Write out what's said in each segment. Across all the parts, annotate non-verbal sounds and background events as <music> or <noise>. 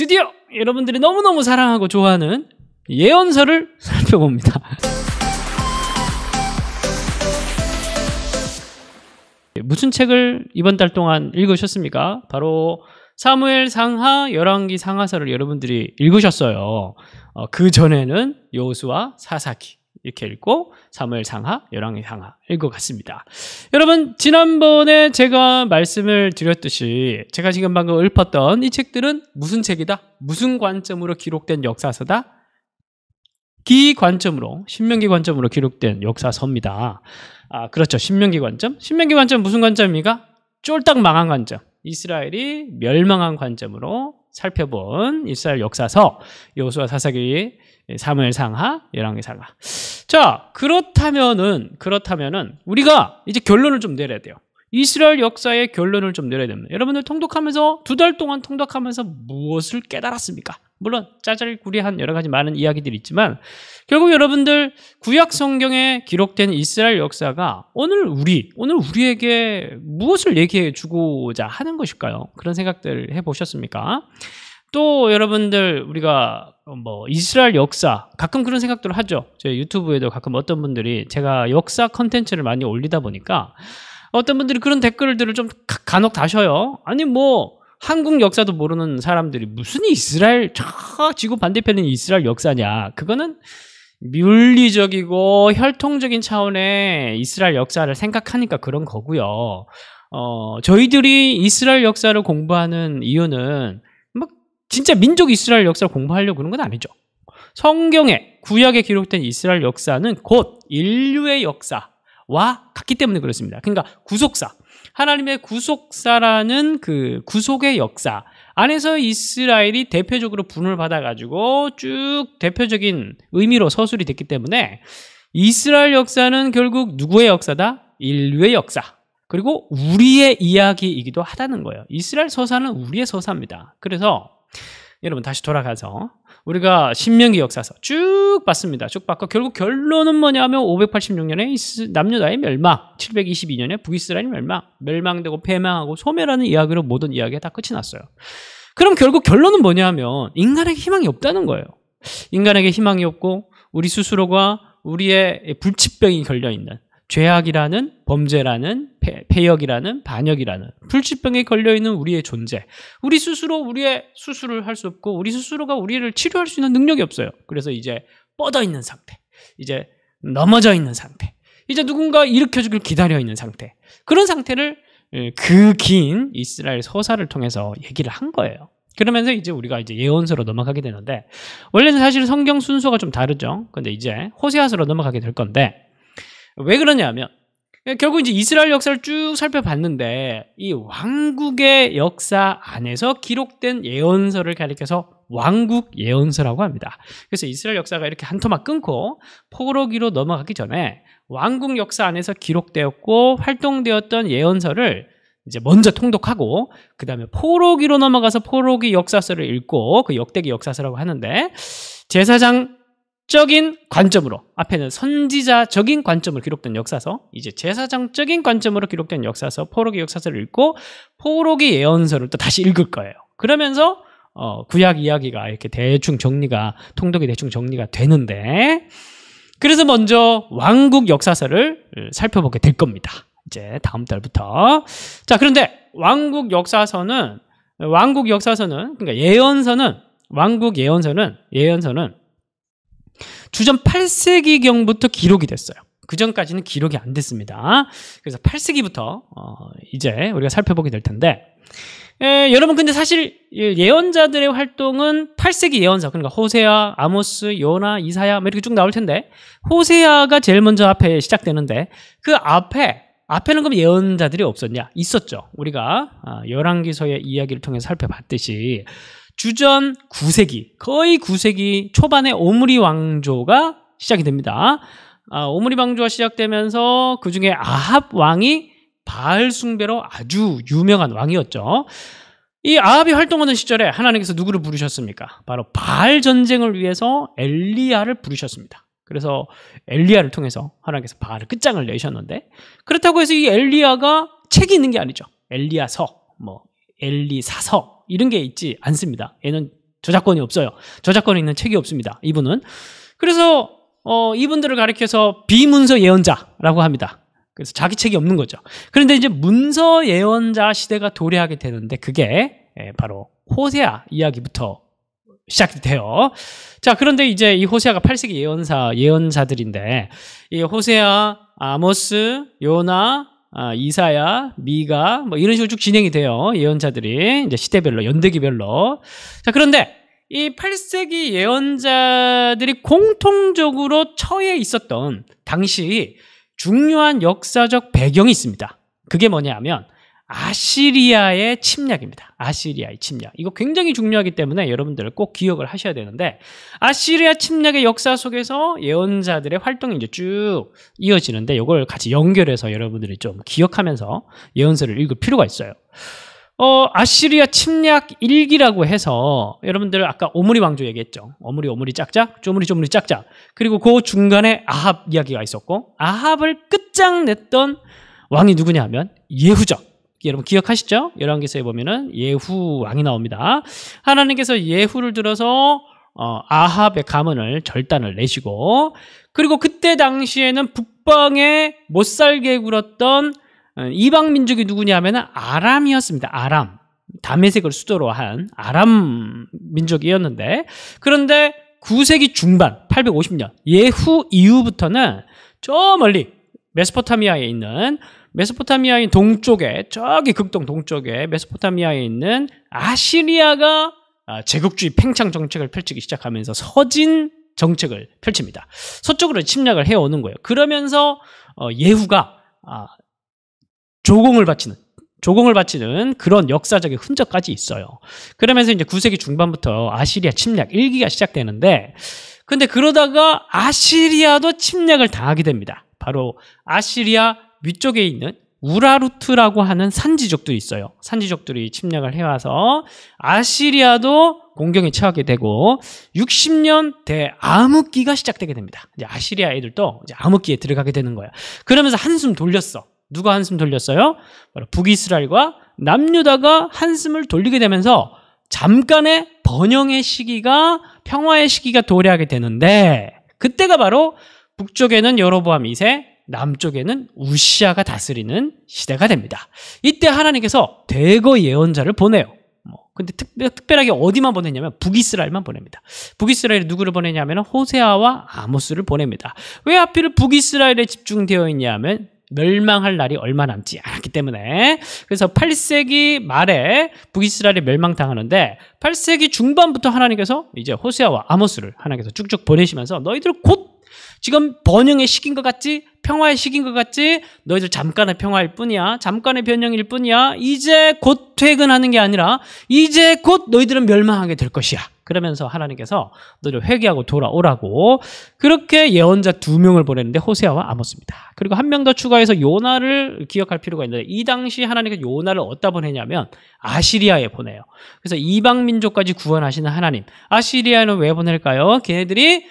드디어 여러분들이 너무너무 사랑하고 좋아하는 예언서를 살펴봅니다. 무슨 책을 이번 달 동안 읽으셨습니까? 바로 사무엘 상하, 열왕기 상하서를 여러분들이 읽으셨어요. 어, 그 전에는 여호수와 사사기. 이렇게 읽고 3월 상하, 열왕의 상하 읽어갔습니다. 여러분 지난번에 제가 말씀을 드렸듯이 제가 지금 방금 읊었던 이 책들은 무슨 책이다? 무슨 관점으로 기록된 역사서다? 기 관점으로 신명기 관점으로 기록된 역사서입니다. 아 그렇죠. 신명기 관점. 신명기 관점 무슨 관점입니까? 쫄딱 망한 관점. 이스라엘이 멸망한 관점으로 살펴본 이스라엘 역사서 여호수아 사사기 3무상하1왕기상하 예, 자, 그렇다면은 그렇다면은 우리가 이제 결론을 좀 내려야 돼요. 이스라엘 역사의 결론을 좀 내려야 됩니다. 여러분들 통독하면서 두 달 동안 통독하면서 무엇을 깨달았습니까? 물론 짜잘구리한 여러 가지 많은 이야기들이 있지만 결국 여러분들 구약 성경에 기록된 이스라엘 역사가 오늘 우리 오늘 우리에게 무엇을 얘기해 주고자 하는 것일까요? 그런 생각들 해 보셨습니까? 또 여러분들 우리가 뭐 이스라엘 역사 가끔 그런 생각들을 하죠. 저희 유튜브에도 가끔 어떤 분들이 제가 역사 컨텐츠를 많이 올리다 보니까 어떤 분들이 그런 댓글들을 좀 간혹 다셔요. 아니 뭐 한국 역사도 모르는 사람들이 무슨 이스라엘 저 지구 반대편인 이스라엘 역사냐? 그거는 윤리적이고 혈통적인 차원의 이스라엘 역사를 생각하니까 그런 거고요. 어, 저희들이 이스라엘 역사를 공부하는 이유는 진짜 민족 이스라엘 역사를 공부하려고 그런 건 아니죠. 성경에 구약에 기록된 이스라엘 역사는 곧 인류의 역사와 같기 때문에 그렇습니다. 그러니까 구속사 하나님의 구속사라는 그 구속의 역사 안에서 이스라엘이 대표적으로 분을 받아가지고 쭉 대표적인 의미로 서술이 됐기 때문에 이스라엘 역사는 결국 누구의 역사다? 인류의 역사. 그리고 우리의 이야기이기도 하다는 거예요. 이스라엘 서사는 우리의 서사입니다. 그래서 여러분 다시 돌아가서 우리가 신명기 역사서 쭉 봤습니다. 쭉 봤고 결국 결론은 뭐냐면 586년에 남유다의 멸망, 722년에 북이스라엘 멸망, 멸망되고 패망하고 소멸하는 이야기로 모든 이야기가 다 끝이 났어요. 그럼 결국 결론은 뭐냐면 인간에게 희망이 없다는 거예요. 인간에게 희망이 없고 우리 스스로가 우리의 불치병이 걸려 있는 죄악이라는 범죄라는 폐, 역이라는 반역이라는 불치병에 걸려 있는 우리의 존재. 우리 스스로 우리의 수술을 할 수 없고 우리 스스로가 우리를 치료할 수 있는 능력이 없어요. 그래서 이제 뻗어 있는 상태. 이제 넘어져 있는 상태. 이제 누군가 일으켜 주길 기다려 있는 상태. 그런 상태를 예, 그긴 이스라엘 서사를 통해서 얘기를 한 거예요. 그러면서 이제 우리가 이제 예언서로 넘어가게 되는데 원래는 사실 성경 순서가 좀 다르죠. 근데 이제 호세아서로 넘어가게 될 건데 왜 그러냐면 예, 결국 이제 이스라엘 역사를 쭉 살펴봤는데 이 왕국의 역사 안에서 기록된 예언서를 가리켜서 왕국 예언서라고 합니다. 그래서 이스라엘 역사가 이렇게 한 토막 끊고 포로기로 넘어가기 전에 왕국 역사 안에서 기록되었고 활동되었던 예언서를 이제 먼저 통독하고 그 다음에 포로기로 넘어가서 포로기 역사서를 읽고 그 역대기 역사서라고 하는데 제사장 적인 관점으로 앞에는 선지자적인 관점으로 기록된 역사서 이제 제사장적인 관점으로 기록된 역사서 포로기 역사서를 읽고 포로기 예언서를 또 다시 읽을 거예요. 그러면서 어, 구약 이야기가 이렇게 대충 정리가 통독이 대충 정리가 되는데 그래서 먼저 왕국 역사서를 살펴보게 될 겁니다. 이제 다음 달부터 자 그런데 왕국 역사서는 왕국 역사서는 그러니까 예언서는 왕국 예언서는 예언서는 주전 8세기경부터 기록이 됐어요. 그 전까지는 기록이 안 됐습니다. 그래서 8세기부터 어, 이제 우리가 살펴보게 될 텐데 에, 여러분 근데 사실 예언자들의 활동은 8세기 예언자 그러니까 호세아, 아모스, 요나, 이사야 뭐 이렇게 쭉 나올 텐데 호세아가 제일 먼저 앞에 시작되는데 그 앞에 앞에는 그럼 예언자들이 없었냐? 있었죠. 우리가 아, 열왕기서의 이야기를 통해 서 살펴봤듯이 주전 9세기, 거의 9세기 초반에 오므리 왕조가 시작이 됩니다. 아, 오므리 왕조가 시작되면서 그 중에 아합 왕이 바알 숭배로 아주 유명한 왕이었죠. 이 아합이 활동하는 시절에 하나님께서 누구를 부르셨습니까? 바로 바알 전쟁을 위해서 엘리야를 부르셨습니다. 그래서 엘리야를 통해서 하나님께서 바알을 끝장을 내셨는데 그렇다고 해서 이 엘리야가 책이 있는 게 아니죠. 엘리야서, 뭐 엘리사서 이런 게 있지 않습니다. 얘는 저작권이 없어요. 저작권이 있는 책이 없습니다. 이분은. 그래서 어, 이분들을 가리켜서 비문서 예언자라고 합니다. 그래서 자기 책이 없는 거죠. 그런데 이제 문서 예언자 시대가 도래하게 되는데 그게 예, 바로 호세아 이야기부터 시작이 돼요. 자, 그런데 이제 이 호세아가 8세기 예언사 예언사들인데이 호세아, 아모스, 요나, 아, 이사야, 미가 뭐 이런 식으로 쭉 진행이 돼요. 예언자들이 이제 시대별로 연대기별로. 자, 그런데 이 8세기 예언자들이 공통적으로 처해 있었던 당시 중요한 역사적 배경이 있습니다. 그게 뭐냐면 하 아시리아의 침략입니다. 아시리아의 침략. 이거 굉장히 중요하기 때문에 여러분들 꼭 기억을 하셔야 되는데 아시리아 침략의 역사 속에서 예언자들의 활동이 이제 쭉 이어지는데 이걸 같이 연결해서 여러분들이 좀 기억하면서 예언서를 읽을 필요가 있어요. 어, 아시리아 침략 일기라고 해서 여러분들 아까 오므리 왕조 얘기했죠. 오므리 오므리 짝짝, 쪼므리 쪼므리 짝짝. 그리고 그 중간에 아합 이야기가 있었고 아합을 끝장냈던 왕이 누구냐 하면 예후적. 예, 여러분 기억하시죠? 열왕기서에 보면은 예후 왕이 나옵니다. 하나님께서 예후를 들어서 어, 아합의 가문을 절단을 내시고 그리고 그때 당시에는 북방에 못 살게 굴었던 어, 이방 민족이 누구냐 하면은 아람이었습니다. 아람. 다메색을 수도로 한 아람 민족이었는데 그런데 9세기 중반 850년 예후 이후부터는 저 멀리 메소포타미아에 있는 메소포타미아인 동쪽에 저기 극동 동쪽에 메소포타미아에 있는 아시리아가 아, 제국주의 팽창 정책을 펼치기 시작하면서 서진 정책을 펼칩니다. 서쪽으로 침략을 해오는 거예요. 그러면서 어, 예후가 아, 조공을 바치는 조공을 바치는 그런 역사적인 흔적까지 있어요. 그러면서 이제 9세기 중반부터 아시리아 침략 일기가 시작되는데 근데 그러다가 아시리아도 침략을 당하게 됩니다. 바로 아시리아 위쪽에 있는 우라루트라고 하는 산지적들이 있어요. 산지적들이 침략을 해와서 아시리아도 공경에 처하게 되고 60년 대 암흑기가 시작되게 됩니다. 이제 아시리아 애들도 이제 암흑기에 들어가게 되는 거야. 그러면서 한숨 돌렸어. 누가 한숨 돌렸어요? 바로 북이스라엘과 남유다가 한숨을 돌리게 되면서 잠깐의 번영의 시기가 평화의 시기가 도래하게 되는데 그때가 바로 북쪽에는 여로보암 2세, 남쪽에는 우시아가 다스리는 시대가 됩니다. 이때 하나님께서 대거 예언자를 보내요. 뭐, 근데 특별, 하게 어디만 보냈냐면 북이스라엘만 보냅니다. 북이스라엘 누구를 보내냐면 호세아와 아모스를 보냅니다. 왜 하필 북이스라엘에 집중되어 있냐면 멸망할 날이 얼마 남지 않았기 때문에 그래서 8세기 말에 북이스라엘이 멸망당하는데 8세기 중반부터 하나님께서 이제 호세아와 아모스를 하나님께서 쭉쭉 보내시면서 너희들 곧 지금 번영의 시기인 것 같지? 평화의 시기인 것 같지? 너희들 잠깐의 평화일 뿐이야. 잠깐의 변형일 뿐이야. 이제 곧 퇴근하는 게 아니라 이제 곧 너희들은 멸망하게 될 것이야. 그러면서 하나님께서 너를 회개하고 돌아오라고 그렇게 예언자 두 명을 보냈는데 호세아와 아모스입니다. 그리고 한 명 더 추가해서 요나를 기억할 필요가 있는데 이 당시 하나님께서 요나를 어디다 보내냐면 아시리아에 보내요. 그래서 이방 민족까지 구원하시는 하나님. 아시리아는 왜 보낼까요? 걔네들이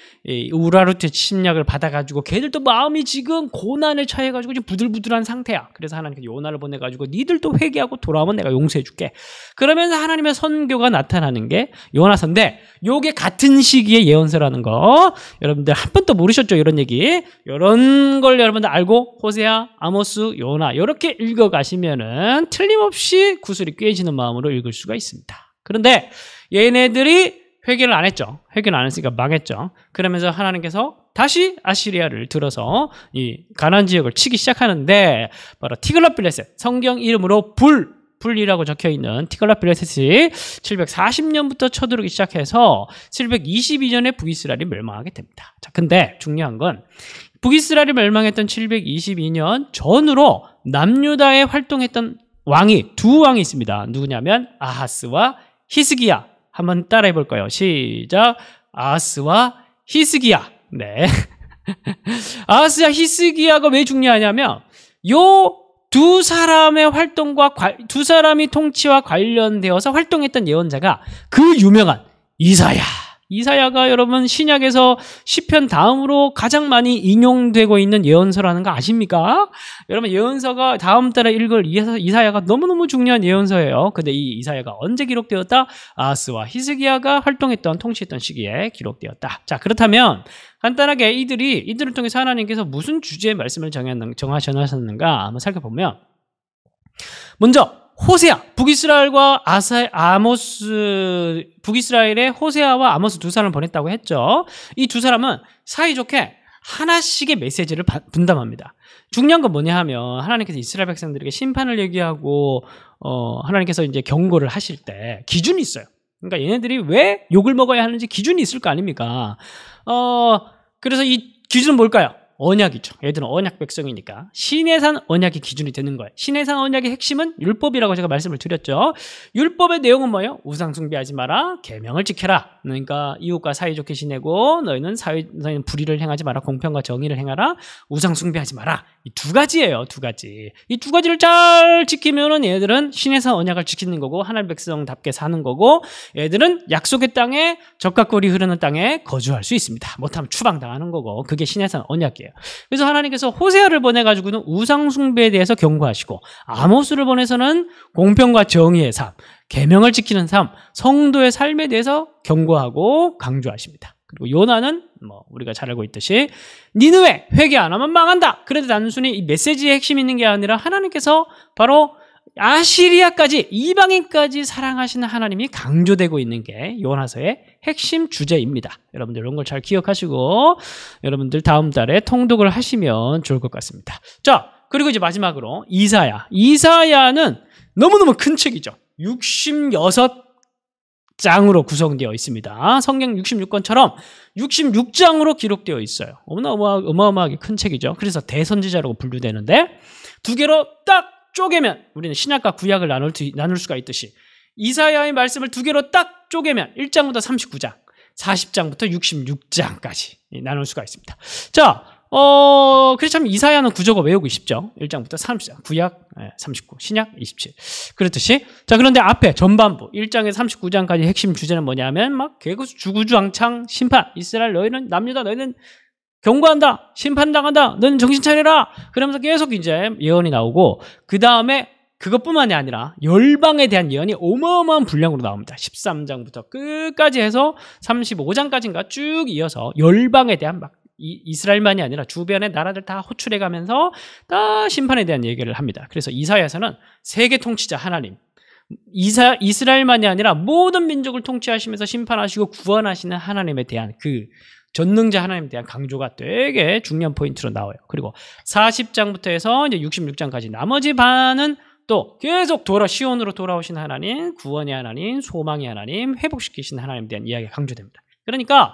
우라루트 침략을 받아가지고 걔들도 마음이 지금 고난을 차해가지고 지금 부들부들한 상태야. 그래서 하나님께 요나를 보내가지고 니들도 회개하고 돌아오면 내가 용서해줄게. 그러면서 하나님의 선교가 나타나는 게 요나서인데 건 요게 같은 시기에 예언서라는 거 여러분들 한 번도 모르셨죠 이런 얘기 이런 걸 여러분들 알고 호세아, 아모스, 요나 이렇게 읽어가시면은 틀림없이 구슬이 꿰지는 마음으로 읽을 수가 있습니다. 그런데 얘네들이 회개를 안 했죠. 회개를 안 했으니까 망했죠. 그러면서 하나님께서 다시 아시리아를 들어서 이 가난 지역을 치기 시작하는데 바로 티글라필레셋 성경 이름으로 불 풀리라고 적혀있는 티글라 필레셋이 740년부터 쳐들어오기 시작해서 722년에 북이스라엘이 멸망하게 됩니다. 자, 근데 중요한 건 북이스라엘이 멸망했던 722년 전으로 남유다에 활동했던 왕이 두 왕이 있습니다. 누구냐면 아하스와 히스기야. 한번 따라해 볼까요? 시작. 아하스와 히스기야. 네. <laughs> 아하스와 히스기야가 왜 중요하냐면 요두 사람의 활동과 두 사람이 통치와 관련되어서 활동했던 예언자가 그 유명한 이사야 이사야가 여러분 신약에서 시편 다음으로 가장 많이 인용되고 있는 예언서라는 거 아십니까? 여러분 예언서가 다음 달에 읽을 이사야가 너무너무 중요한 예언서예요. 근데 이 이사야가 언제 기록되었다? 아스와 히스기야가 활동했던 통치했던 시기에 기록되었다. 자, 그렇다면 간단하게 이들이 이들을 통해서 하나님께서 무슨 주제의 말씀을 정하셨는가 한번 살펴보면 먼저 호세아, 북이스라엘과 아사, 아모스, 북이스라엘의 호세아와 아모스 두 사람을 보냈다고 했죠. 이 두 사람은 사이좋게 하나씩의 메시지를 분담합니다. 중요한 건 뭐냐 하면 하나님께서 이스라엘 백성들에게 심판을 얘기하고 어, 하나님께서 이제 경고를 하실 때 기준이 있어요. 그러니까 얘네들이 왜 욕을 먹어야 하는지 기준이 있을 거 아닙니까? 어, 그래서 이 기준은 뭘까요? 언약이죠. 얘들은 언약 백성이니까 신해산 언약이 기준이 되는 거예요. 신해산 언약의 핵심은 율법이라고 제가 말씀을 드렸죠. 율법의 내용은 뭐예요? 우상 숭배하지 마라, 계명을 지켜라. 그러니까 이웃과 사이좋게 지내고 너희는 사회 너희는 불의를 행하지 마라, 공평과 정의를 행하라, 우상 숭배하지 마라. 이 두 가지예요, 두 가지. 이 두 가지를 잘 지키면은 얘들은 신해산 언약을 지키는 거고 하늘 백성답게 사는 거고 얘들은 약속의 땅에 적과 꿀이 흐르는 땅에 거주할 수 있습니다. 못하면 추방당하는 거고 그게 신해산 언약이에요. 돼요. 그래서 하나님께서 호세아를 보내가지고는 우상 숭배에 대해서 경고하시고 아모스를 보내서는 공평과 정의의 삶, 계명을 지키는 삶, 성도의 삶에 대해서 경고하고 강조하십니다. 그리고 요나는 뭐 우리가 잘 알고 있듯이 니누에 회개 안 하면 망한다. 그래도 단순히 이 메시지의 핵심이 있는 게 아니라 하나님께서 바로 아시리아까지 이방인까지 사랑하시는 하나님이 강조되고 있는 게 요나서의 핵심 주제입니다. 여러분들 이런 걸 잘 기억하시고 여러분들 다음 달에 통독을 하시면 좋을 것 같습니다. 자, 그리고 이제 마지막으로 이사야. 이사야는 너무너무 큰 책이죠. 66 장으로 구성되어 있습니다. 성경 66권처럼 66장으로 기록되어 있어요. 어마어마, 하게큰 책이죠. 그래서 대선지자라고 분류되는데 두 개로 딱 쪼개면 우리는 신약과 구약을 나눌, 나눌 수가 있듯이 이사야의 말씀을 두 개로 딱쫙 쪼개면 1장부터 39장, 40장부터 66장까지 나눌 수가 있습니다. 자, 어, 그래서 참 이사야는 구조가 외우고싶죠 1장부터 30장, 구약 39, 예, 신약 27. 그렇듯이. 자, 그런데 앞에 전반부, 1장에 서 39장까지 핵심 주제는 뭐냐면 막 개구수 주구주왕창 심판, 이스라엘 너희는 남유다 너희는 경고한다, 심판당한다, 너는 정신 차려라. 그러면서 계속 이제 예언이 나오고, 그 다음에 그것뿐만이 아니라 열방에 대한 예언이 어마어마한 분량으로 나옵니다. 13장부터 끝까지 해서 35장까지인가 쭉 이어서 열방에 대한 막 이스라엘만이 아니라 주변의 나라들 다 호출해 가면서 다 심판에 대한 얘기를 합니다. 그래서 이사야에서는 세계 통치자 하나님 이사, 이스라엘만이 아니라 모든 민족을 통치하시면서 심판하시고 구원하시는 하나님에 대한 그 전능자 하나님에 대한 강조가 되게 중요한 포인트로 나와요. 그리고 40장부터 해서 이제 66장까지 나머지 반은 또 계속 돌아 시온으로 돌아오신 하나님, 구원의 하나님, 소망의 하나님, 회복시키신 하나님에 대한 이야기가 강조됩니다. 그러니까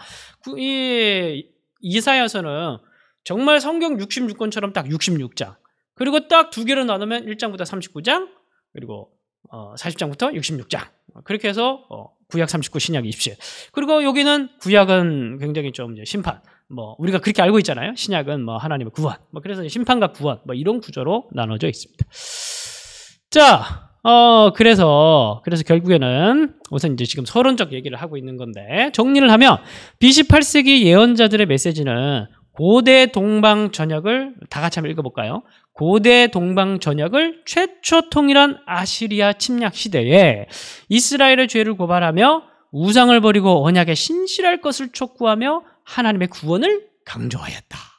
이 이사야서는 정말 성경 66권처럼 딱 66장 그리고 딱 두 개로 나누면 1장부터 39장 그리고 어, 40장부터 66장 그렇게 해서 어, 구약 39 신약 27 그리고 여기는 구약은 굉장히 좀 이제 심판 뭐 우리가 그렇게 알고 있잖아요 신약은 뭐 하나님의 구원 뭐 그래서 심판과 구원 뭐 이런 구조로 나눠져 있습니다. 자, 어, 그래서, 그래서 결국에는 우선 이제 지금 서론적 얘기를 하고 있는 건데, 정리를 하면, b 1 8세기 예언자들의 메시지는 고대 동방 전역을 다 같이 한번 읽어볼까요? 고대 동방 전역을 최초 통일한 아시리아 침략 시대에 이스라엘의 죄를 고발하며 우상을 버리고 언약에 신실할 것을 촉구하며 하나님의 구원을 강조하였다.